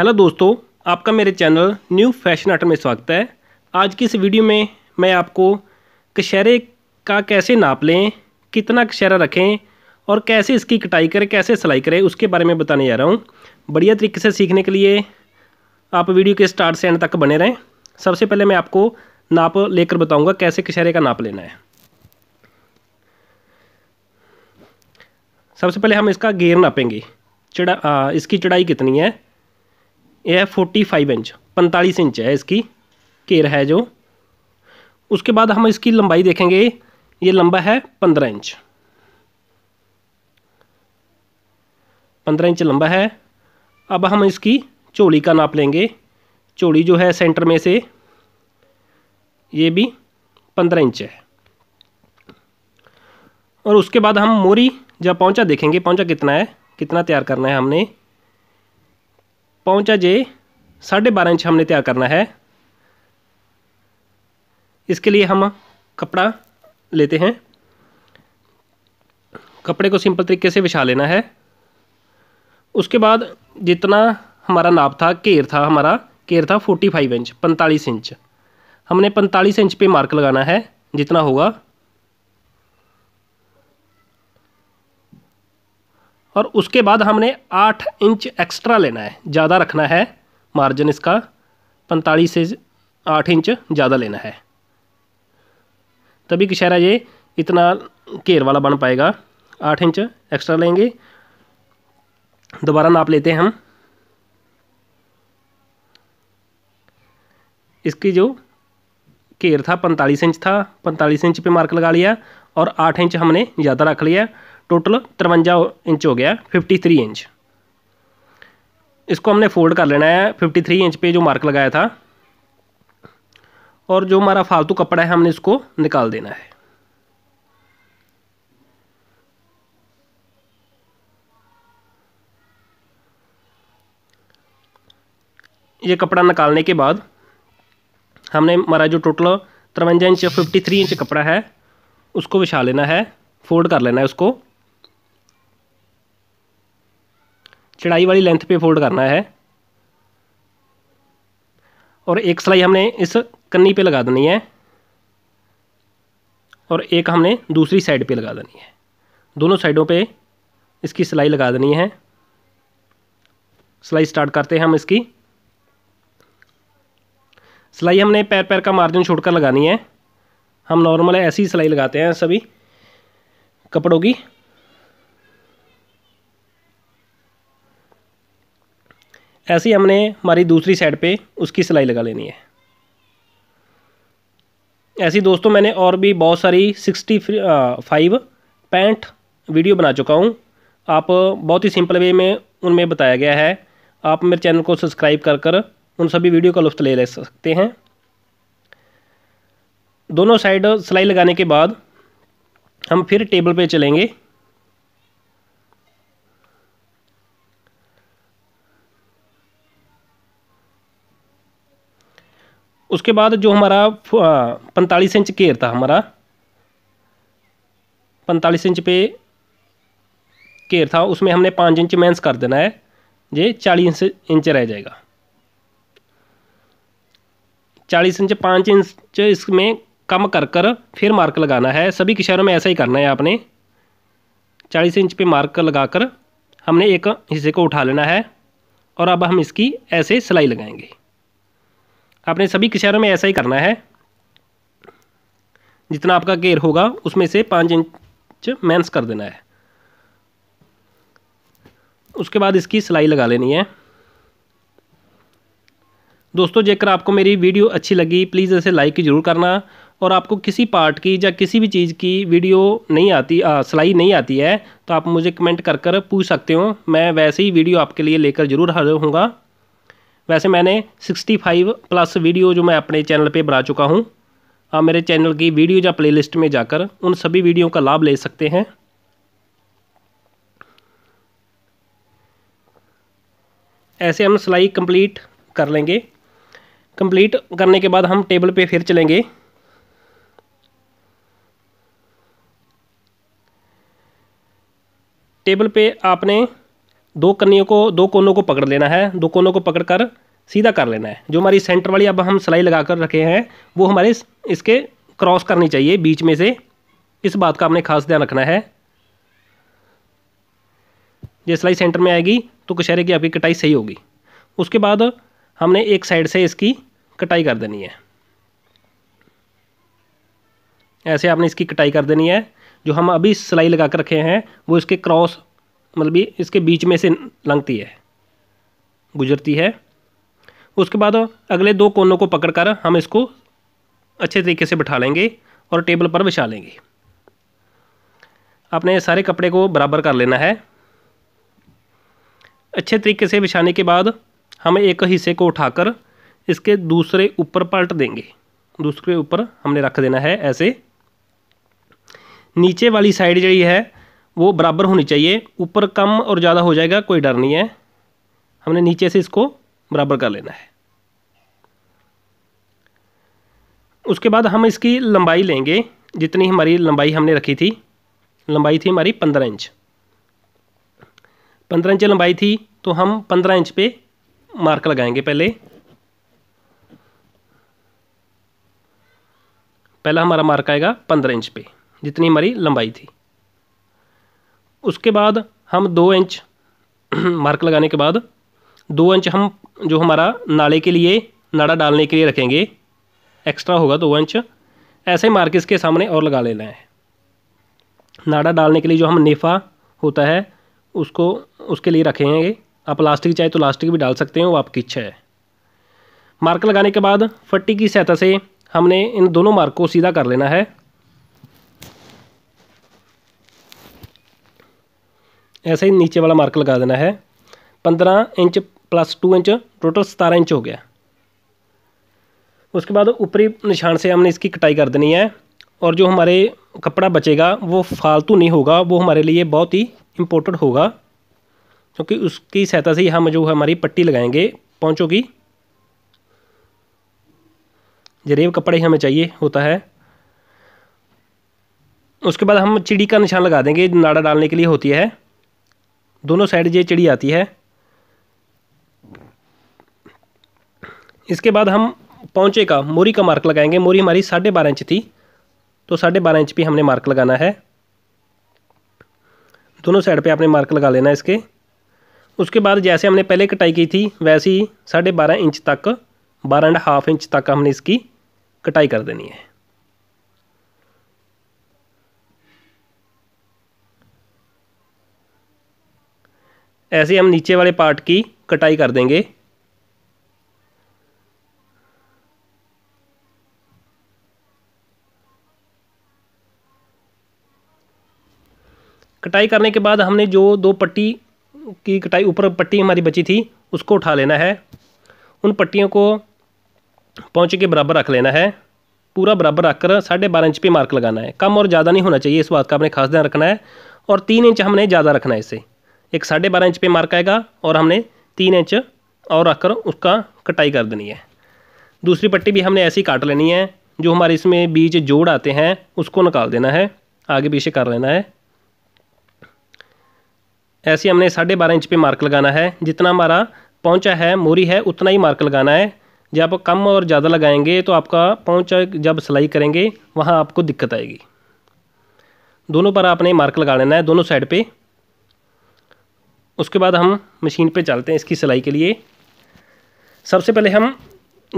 hello दोस्तों आपका मेरे चैनल न्यू फैशन आर्ट में स्वागत है आज की इस वीडियो में मैं आपको कशहरे का कैसे नाप लें कितना कशहरा रखें और कैसे इसकी कटाई करें कैसे सिलाई करें उसके बारे में बताने जा रहा हूँ बढ़िया तरीके से सीखने के लिए आप वीडियो के स्टार्ट से एंड तक बने रहें सबसे पहले मैं आपको नाप लेकर बताऊँगा कैसे कशहरे का नाप लेना है सबसे पहले हम इसका गेयर नापेंगे चढ़ा इसकी चढ़ाई कितनी है ये है फोर्टी फाइव इंच पैंतालीस इंच है इसकी केर है जो उसके बाद हम इसकी लंबाई देखेंगे ये लंबा है पंद्रह इंच पंद्रह इंच लंबा है अब हम इसकी चोली का नाप लेंगे चोली जो है सेंटर में से ये भी पंद्रह इंच है और उसके बाद हम मोरी जब पहुंचा देखेंगे पहुंचा कितना है कितना तैयार करना है हमने पौंचा जे साढ़े बारह इंच हमने तैयार करना है इसके लिए हम कपड़ा लेते हैं कपड़े को सिंपल तरीके से बिछा लेना है उसके बाद जितना हमारा नाप था केयर था हमारा केयर था फोर्टी फाइव इंच पैंतालीस इंच हमने पैंतालीस इंच पे मार्क लगाना है जितना होगा और उसके बाद हमने आठ इंच एक्स्ट्रा लेना है ज़्यादा रखना है मार्जिन इसका पैंतालीस से आठ इंच ज़्यादा लेना है तभी कशहरा ये इतना घेर वाला बन पाएगा आठ इंच एक्स्ट्रा लेंगे दोबारा नाप लेते हैं हम इसकी जो घेर था पैंतालीस इंच था पैंतालीस इंच पे मार्क लगा लिया और आठ इंच हमने ज़्यादा रख लिया टोटल तिरवंजा इंच हो गया फिफ्टी थ्री इंच इसको हमने फोल्ड कर लेना है फिफ्टी थ्री इंच पे जो मार्क लगाया था और जो हमारा फालतू कपड़ा है हमने इसको निकाल देना है ये कपड़ा निकालने के बाद हमने हमारा जो टोटल तिरवंजा इंच फिफ्टी थ्री इंच कपड़ा है उसको बिछा लेना है फोल्ड कर लेना है उसको चढ़ाई वाली लेंथ पे फोल्ड करना है और एक सिलाई हमने इस कन्नी पे लगा देनी है और एक हमने दूसरी साइड पे लगा देनी है दोनों साइडों पे इसकी सिलाई लगा देनी है सिलाई स्टार्ट करते हैं हम इसकी सिलाई हमने पैर पैर का मार्जिन छोड़कर लगानी है हम नॉर्मल ऐसी सिलाई लगाते हैं सभी कपड़ों की ऐसे ही हमने हमारी दूसरी साइड पे उसकी सिलाई लगा लेनी है ऐसी दोस्तों मैंने और भी बहुत सारी सिक्सटी फाइव पैंट वीडियो बना चुका हूँ आप बहुत ही सिंपल वे में उनमें बताया गया है आप मेरे चैनल को सब्सक्राइब कर कर उन सभी वीडियो का लुफ्त ले ले सकते हैं दोनों साइड सिलाई लगाने के बाद हम फिर टेबल पे चलेंगे उसके बाद जो हमारा पैंतालीस इंच केयर था हमारा पैंतालीस इंच पे केयर था उसमें हमने पाँच इंच मेंस कर देना है ये चालीस इंच रह जाएगा चालीस इंच पाँच इंच इसमें कम कर कर फिर मार्क लगाना है सभी किशारों में ऐसा ही करना है आपने चालीस इंच पे मार्क लगाकर हमने एक हिस्से को उठा लेना है और अब हम इसकी ऐसे सिलाई लगाएंगे आपने सभी किशारों में ऐसा ही करना है जितना आपका घेर होगा उसमें से पाँच इंच मैंस कर देना है उसके बाद इसकी सिलाई लगा लेनी है दोस्तों जेकर आपको मेरी वीडियो अच्छी लगी प्लीज़ इसे लाइक ज़रूर करना और आपको किसी पार्ट की या किसी भी चीज़ की वीडियो नहीं आती सिलाई नहीं आती है तो आप मुझे कमेंट कर कर पूछ सकते हो मैं वैसे ही वीडियो आपके लिए लेकर ज़रूर हाजिर हूँगा वैसे मैंने 65 प्लस वीडियो जो मैं अपने चैनल पे बना चुका हूँ आप मेरे चैनल की वीडियो या प्लेलिस्ट में जाकर उन सभी वीडियो का लाभ ले सकते हैं ऐसे हम सिलाई कंप्लीट कर लेंगे कंप्लीट करने के बाद हम टेबल पे फिर चलेंगे टेबल पे आपने दो कन्नियों को दो कोनों को पकड़ लेना है दो कोनों को पकड़ कर सीधा कर लेना है जो हमारी सेंटर वाली अब हम सिलाई लगा कर रखे हैं वो हमारे इसके क्रॉस करनी चाहिए बीच में से इस बात का आपने खास ध्यान रखना है ये सिलाई सेंटर में आएगी तो कशहरे की आपकी कटाई सही होगी उसके बाद हमने एक साइड से इसकी कटाई कर देनी है ऐसे आपने इसकी कटाई कर देनी है जो हम अभी सिलाई लगा कर रखे हैं वो इसके क्रॉस मतलब ये इसके बीच में से लंघती है गुजरती है उसके बाद अगले दो कोनों को पकड़कर हम इसको अच्छे तरीके से बिठा लेंगे और टेबल पर बिछा लेंगे आपने सारे कपड़े को बराबर कर लेना है अच्छे तरीके से बिछाने के बाद हम एक हिस्से को उठाकर इसके दूसरे ऊपर पलट देंगे दूसरे ऊपर हमने रख देना है ऐसे नीचे वाली साइड जड़ी है वो बराबर होनी चाहिए ऊपर कम और ज़्यादा हो जाएगा कोई डर नहीं है हमने नीचे से इसको बराबर कर लेना है उसके बाद हम इसकी लंबाई लेंगे जितनी हमारी लंबाई हमने रखी थी लंबाई थी हमारी पंद्रह इंच पंद्रह इंच लंबाई थी तो हम पंद्रह इंच पे मार्क लगाएंगे पहले पहला हमारा मार्क आएगा पंद्रह इंच पे जितनी हमारी लंबाई थी उसके बाद हम दो इंच मार्क लगाने के बाद दो इंच हम जो हमारा नाले के लिए नाड़ा डालने के लिए रखेंगे एक्स्ट्रा होगा दो इंच ऐसे मार्क इसके सामने और लगा लेना है नाड़ा डालने के लिए जो हम नेफा होता है उसको उसके लिए रखेंगे आप प्लास्टिक चाहे तो प्लास्टिक भी डाल सकते हैं वो आपकी इच्छा है मार्क लगाने के बाद फट्टी की सहायता से हमने इन दोनों मार्क को सीधा कर लेना है ऐसे ही नीचे वाला मार्क लगा देना है पंद्रह inch plus two inch total सतारह इंच हो गया उसके बाद ऊपरी निशान से हमने इसकी कटाई कर देनी है और जो हमारे कपड़ा बचेगा वो फालतू नहीं होगा वो हमारे लिए बहुत ही इम्पोर्टेंट होगा क्योंकि उसकी सहायता से ही हम जो हमारी पट्टी लगाएंगे पहुँचों की जरेब कपड़े हमें चाहिए होता है उसके बाद हम चिड़ी का निशान लगा देंगे नाड़ा डालने के लिए होती है दोनों साइड ये चिड़ी आती है इसके बाद हम पहुँचे का मोरी का मार्क लगाएंगे मोरी हमारी साढ़े बारह इंच थी तो साढ़े बारह इंच पर हमने मार्क लगाना है दोनों साइड पे आपने मार्क लगा लेना इसके उसके बाद जैसे हमने पहले कटाई की थी वैसे ही साढ़े बारह इंच तक बारह एंड हाफ इंच तक हमने इसकी कटाई कर देनी है ऐसे हम नीचे वाले पार्ट की कटाई कर देंगे कटाई करने के बाद हमने जो दो पट्टी की कटाई ऊपर पट्टी हमारी बची थी उसको उठा लेना है उन पट्टियों को पहुँच के बराबर रख लेना है पूरा बराबर रखकर साढ़े बारह इंच पे मार्क लगाना है कम और ज़्यादा नहीं होना चाहिए इस बात का आपने खास ध्यान रखना है और तीन इंच हमने ज़्यादा रखना है इसे एक साढ़े बारह इंच पे मार्क आएगा और हमने तीन इंच और रखकर उसका कटाई कर देनी है दूसरी पट्टी भी हमने ऐसी काट लेनी है जो हमारे इसमें बीज जोड़ आते हैं उसको निकाल देना है आगे पीछे कर लेना है ऐसे हमने साढ़े बारह इंच पे मार्क लगाना है जितना हमारा पहुँचा है मोरी है उतना ही मार्क लगाना है जब आप कम और ज़्यादा लगाएंगे तो आपका पहुँचा जब सिलाई करेंगे वहाँ आपको दिक्कत आएगी दोनों पर आपने मार्क लगा लेना है दोनों साइड पे उसके बाद हम मशीन पे चलते हैं इसकी सिलाई के लिए सबसे पहले हम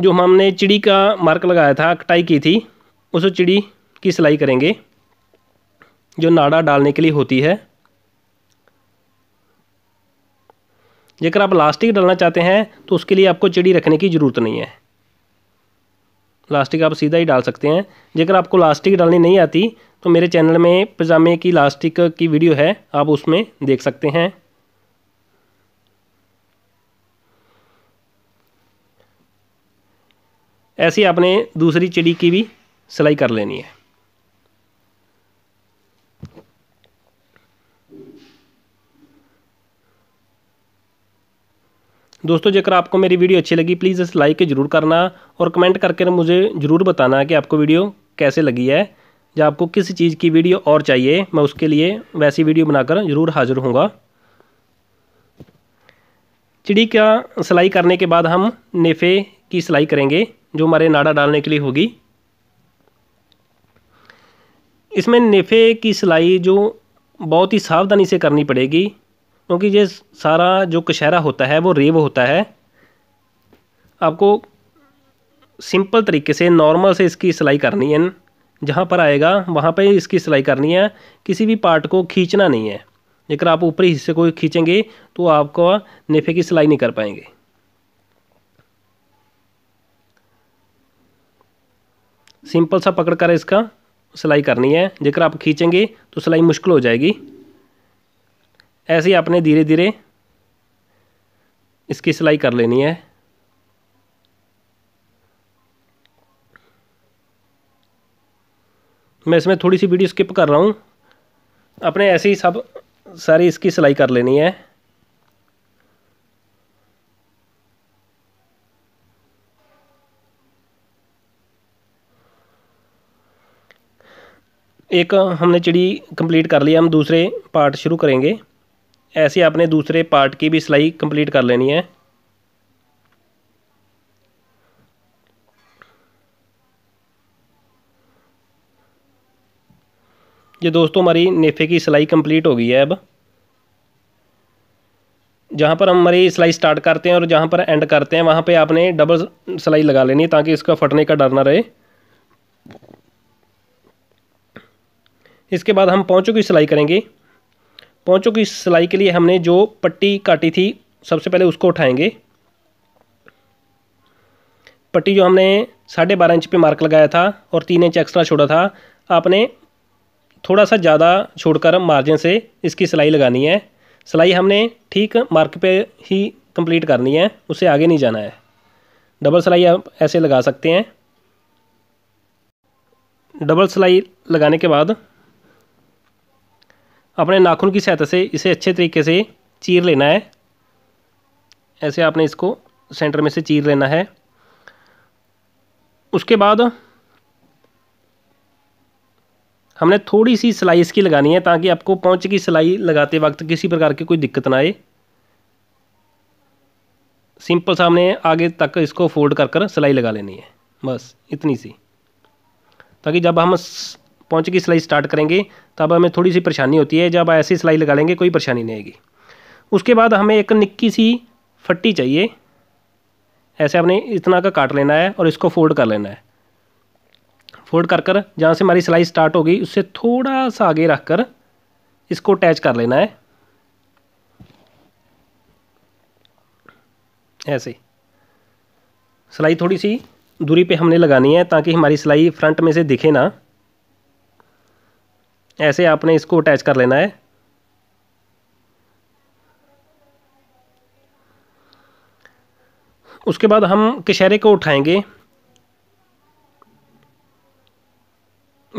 जो हमने चिड़ी का मार्क लगाया था कटाई की थी उस चिड़ी की सिलाई करेंगे जो नाड़ा डालने के लिए होती है जेकर आप लास्टिक डालना चाहते हैं तो उसके लिए आपको चिड़ी रखने की ज़रूरत नहीं है लास्टिक आप सीधा ही डाल सकते हैं जेकर आपको लास्टिक डालनी नहीं आती तो मेरे चैनल में पजामे की लास्टिक की वीडियो है आप उसमें देख सकते हैं ऐसे आपने दूसरी चिड़ी की भी सिलाई कर लेनी है दोस्तों जेकर आपको मेरी वीडियो अच्छी लगी प्लीज़ इसे लाइक ज़रूर करना और कमेंट करके मुझे ज़रूर बताना कि आपको वीडियो कैसे लगी है या आपको किस चीज़ की वीडियो और चाहिए मैं उसके लिए वैसी वीडियो बनाकर ज़रूर हाज़िर हूँगा चिड़ी का सिलाई करने के बाद हम नेफ़े की सिलाई करेंगे जो हमारे नाड़ा डालने के लिए होगी इसमें नेफे की सिलाई जो बहुत ही सावधानी से करनी पड़ेगी क्योंकि ये सारा जो कशहरा होता है वो रेव होता है आपको सिंपल तरीके से नॉर्मल से इसकी सिलाई करनी है जहाँ पर आएगा वहाँ पर इसकी सिलाई करनी है किसी भी पार्ट को खींचना नहीं है जेकर आप ऊपरी हिस्से को खींचेंगे तो आपको नेफे की सिलाई नहीं कर पाएंगे सिंपल सा पकड़ कर इसका सिलाई करनी है जेकर आप खींचेंगे तो सिलाई मुश्किल हो जाएगी ऐसे ही आपने धीरे धीरे इसकी सिलाई कर लेनी है मैं इसमें थोड़ी सी वीडियो स्किप कर रहा हूँ अपने ऐसे ही सब सारी इसकी सिलाई कर लेनी है एक हमने चिड़ी कंप्लीट कर ली हम दूसरे पार्ट शुरू करेंगे ऐसे आपने दूसरे पार्ट की भी सिलाई कंप्लीट कर लेनी है ये दोस्तों हमारी नेफे की सिलाई कंप्लीट हो गई है अब जहाँ पर हम हमारी सिलाई स्टार्ट करते हैं और जहाँ पर एंड करते हैं वहाँ पे आपने डबल सिलाई लगा लेनी है ताकि इसका फटने का डर ना रहे इसके बाद हम पौचों की सिलाई करेंगे पौचों की सिलाई के लिए हमने जो पट्टी काटी थी सबसे पहले उसको उठाएंगे पट्टी जो हमने साढ़े बारह इंच पे मार्क लगाया था और तीन इंच एक्स्ट्रा छोड़ा था आपने थोड़ा सा ज़्यादा छोड़कर मार्जिन से इसकी सिलाई लगानी है सिलाई हमने ठीक मार्क पे ही कंप्लीट करनी है उसे आगे नहीं जाना है डबल सिलाई आप ऐसे लगा सकते हैं डबल सिलाई लगाने के बाद अपने नाखून की सहायता से इसे अच्छे तरीके से चीर लेना है ऐसे आपने इसको सेंटर में से चीर लेना है उसके बाद हमने थोड़ी सी सिलाई इसकी लगानी है ताकि आपको पहुँच की सिलाई लगाते वक्त किसी प्रकार की कोई दिक्कत ना आए सिंपल सा हमने आगे तक इसको फोल्ड कर कर सिलाई लगा लेनी है बस इतनी सी ताकि जब हम पहुँच की सिलाई स्टार्ट करेंगे तब हमें थोड़ी सी परेशानी होती है जब ऐसी सिलाई लगा लेंगे कोई परेशानी नहीं आएगी उसके बाद हमें एक निक्की सी फट्टी चाहिए ऐसे आपने इतना का काट लेना है और इसको फोल्ड कर लेना है फोल्ड कर कर जहाँ से हमारी सिलाई स्टार्ट होगी उससे थोड़ा सा आगे रख कर इसको अटैच कर लेना है ऐसे सिलाई थोड़ी सी दूरी पे हमने लगानी है ताकि हमारी सिलाई फ्रंट में से दिखे ना ऐसे आपने इसको अटैच कर लेना है उसके बाद हम कशहरे को उठाएंगे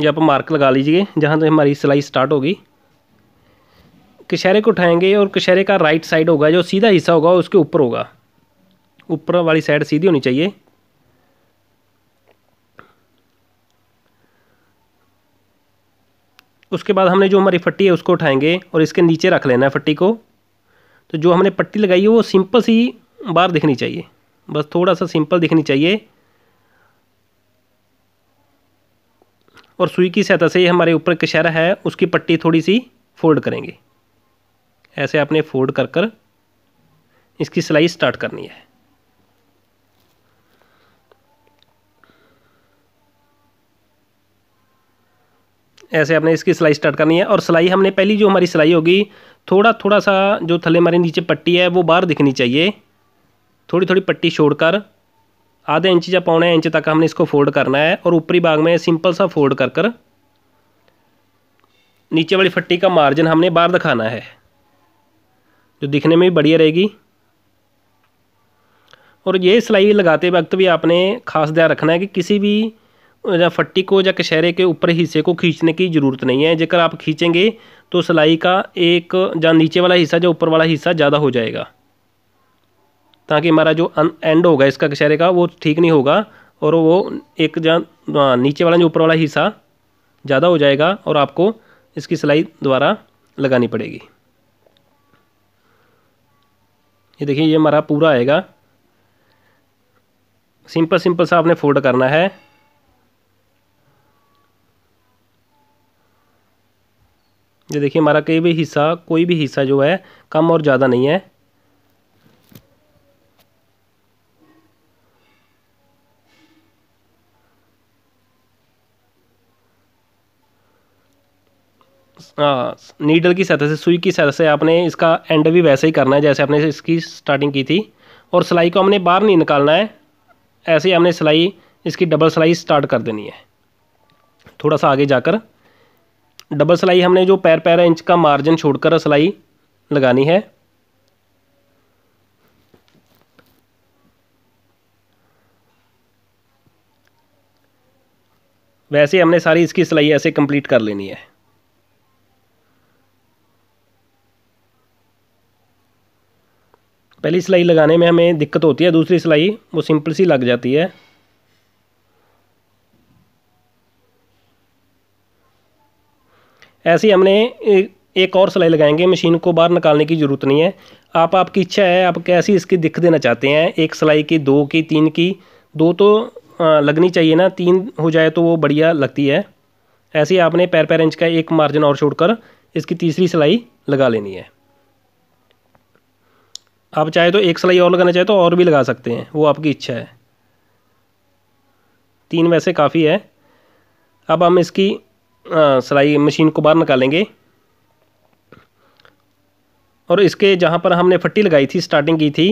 या आप मार्क लगा लीजिए जहाँ से हमारी सिलाई स्टार्ट होगी कशहरे को उठाएंगे और कशहरे का राइट साइड होगा जो सीधा हिस्सा होगा उसके ऊपर होगा ऊपर वाली साइड सीधी होनी चाहिए उसके बाद हमने जो हमारी फट्टी है उसको उठाएंगे और इसके नीचे रख लेना है फट्टी को तो जो हमने पट्टी लगाई है वो सिंपल सी बार दिखनी चाहिए बस थोड़ा सा सिंपल दिखनी चाहिए और सुई की सहायता से हमारे ऊपर कशहरा है उसकी पट्टी थोड़ी सी फोल्ड करेंगे ऐसे आपने फोल्ड कर कर इसकी सिलाई स्टार्ट करनी है ऐसे आपने इसकी सिलाई स्टार्ट करनी है और सिलाई हमने पहली जो हमारी सिलाई होगी थोड़ा थोड़ा सा जो थले हमारे नीचे पट्टी है वो बाहर दिखनी चाहिए थोड़ी थोड़ी पट्टी छोड़कर आधे इंच या पौने इंच तक हमने इसको फोल्ड करना है और ऊपरी भाग में सिंपल सा फोल्ड कर कर नीचे वाली फट्टी का मार्जिन हमने बाहर दिखाना है जो दिखने में भी बढ़िया रहेगी और ये सिलाई लगाते वक्त भी आपने खास ध्यान रखना है कि किसी भी फट्टी को या कशहरे के ऊपर हिस्से को खींचने की ज़रूरत नहीं है जेकर आप खींचेंगे तो सिलाई का एक या नीचे वाला हिस्सा या ऊपर वाला हिस्सा ज़्यादा हो जाएगा ताकि हमारा जो एंड होगा इसका कशहरे का वो ठीक नहीं होगा और वो एक जहाँ नीचे वाला जो ऊपर वाला हिस्सा ज़्यादा हो जाएगा और आपको इसकी सिलाई दोबारा लगानी पड़ेगी ये देखिए ये हमारा पूरा आएगा सिंपल सिंपल सा आपने फोल्ड करना है ये देखिए हमारा कोई भी हिस्सा कोई भी हिस्सा जो है कम और ज़्यादा नहीं है आ, नीडल की सतह से सुई की सतह से आपने इसका एंड भी वैसे ही करना है जैसे आपने इसकी स्टार्टिंग की थी और सिलाई को हमने बाहर नहीं निकालना है ऐसे ही हमने सिलाई इसकी डबल सिलाई स्टार्ट कर देनी है थोड़ा सा आगे जाकर डबल सिलाई हमने जो पैर पैर इंच का मार्जिन छोड़कर सिलाई लगानी है वैसे हमने सारी इसकी सिलाई ऐसे कंप्लीट कर लेनी है पहली सिलाई लगाने में हमें दिक्कत होती है दूसरी सिलाई वो सिंपल सी लग जाती है ऐसे ही हमने एक और सिलाई लगाएंगे मशीन को बाहर निकालने की ज़रूरत नहीं है आप आपकी इच्छा है आप कैसी इसकी दिख देना चाहते हैं एक सिलाई की दो की तीन की दो तो लगनी चाहिए ना तीन हो जाए तो वो बढ़िया लगती है ऐसे ही आपने पैर पैर इंच का एक मार्जिन और छोड़कर इसकी तीसरी सिलाई लगा लेनी है आप चाहे तो एक सिलाई और लगाना चाहे तो और भी लगा सकते हैं वो आपकी इच्छा है तीन वैसे काफ़ी है अब हम इसकी सिलाई मशीन को बाहर निकालेंगे और इसके जहाँ पर हमने फट्टी लगाई थी स्टार्टिंग की थी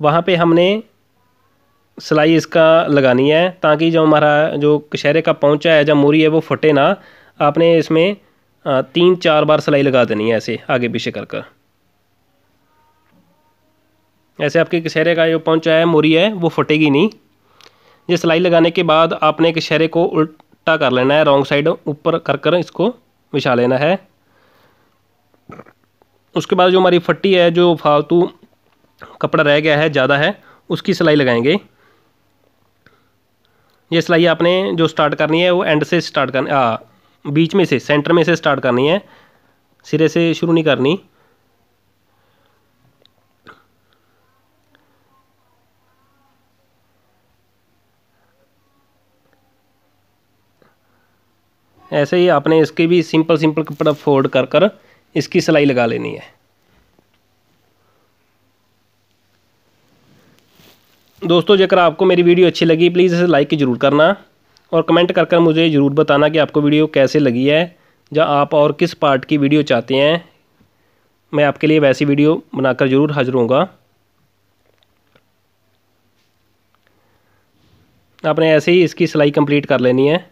वहाँ पे हमने सिलाई इसका लगानी है ताकि जो हमारा जो कशहरे का पहुँचा है जो मोरी है वो फटे ना आपने इसमें तीन चार बार सिलाई लगा देनी है ऐसे आगे पीछे कर कर ऐसे आपके कशहरे का जो पहुँचा है मोरी है वो फटेगी नहीं ये सिलाई लगाने के बाद आपने कशहरे को उल्ट उल्टा कर लेना है रॉन्ग साइड ऊपर कर कर इसको बिछा लेना है उसके बाद जो हमारी फट्टी है जो फालतू कपड़ा रह गया है ज़्यादा है उसकी सिलाई लगाएंगे ये सिलाई आपने जो स्टार्ट करनी है वो एंड से स्टार्ट करनी बीच में से सेंटर में से स्टार्ट करनी है सिरे से शुरू नहीं करनी ऐसे ही आपने इसके भी सिंपल सिंपल कपड़ा फोल्ड कर कर इसकी सिलाई लगा लेनी है दोस्तों जेकर आपको मेरी वीडियो अच्छी लगी प्लीज़ इसे लाइक ज़रूर करना और कमेंट कर कर मुझे ज़रूर बताना कि आपको वीडियो कैसे लगी है या आप और किस पार्ट की वीडियो चाहते हैं मैं आपके लिए वैसी वीडियो बनाकर ज़रूर हाजिर होऊंगा आपने ऐसे ही इसकी सिलाई कंप्लीट कर लेनी है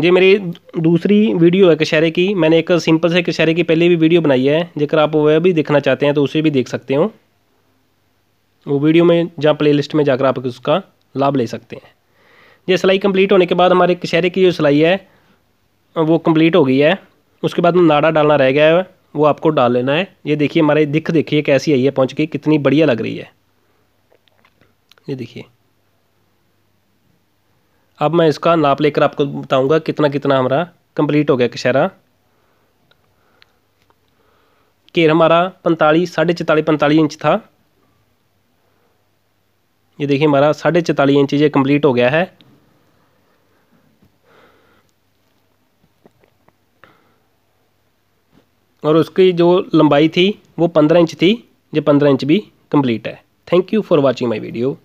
ये मेरी दूसरी वीडियो है कशहरे की मैंने एक सिंपल से कशहरे की पहले भी वीडियो बनाई है जेकर आप वह भी देखना चाहते हैं तो उसे भी देख सकते हो वो वीडियो में जहाँ प्लेलिस्ट में जाकर आप उसका लाभ ले सकते हैं ये सिलाई कंप्लीट होने के बाद हमारे कशहरे की जो सिलाई है वो कंप्लीट हो गई है उसके बाद में नाड़ा डालना रह गया है वो आपको डाल लेना है ये देखिए हमारे दिख देखिए कैसी आई है पहुँच के कितनी बढ़िया लग रही है ये देखिए अब मैं इसका नाप लेकर आपको बताऊंगा कितना कितना हमारा कंप्लीट हो गया कशहरा घेर हमारा पैंतालीस साढ़े चौतालीस पैंतालीस इंच था ये देखिए हमारा साढ़े चौतालीस इंच ये कंप्लीट हो गया है और उसकी जो लंबाई थी वो पंद्रह इंच थी ये पंद्रह इंच भी कंप्लीट है thank you for watching my video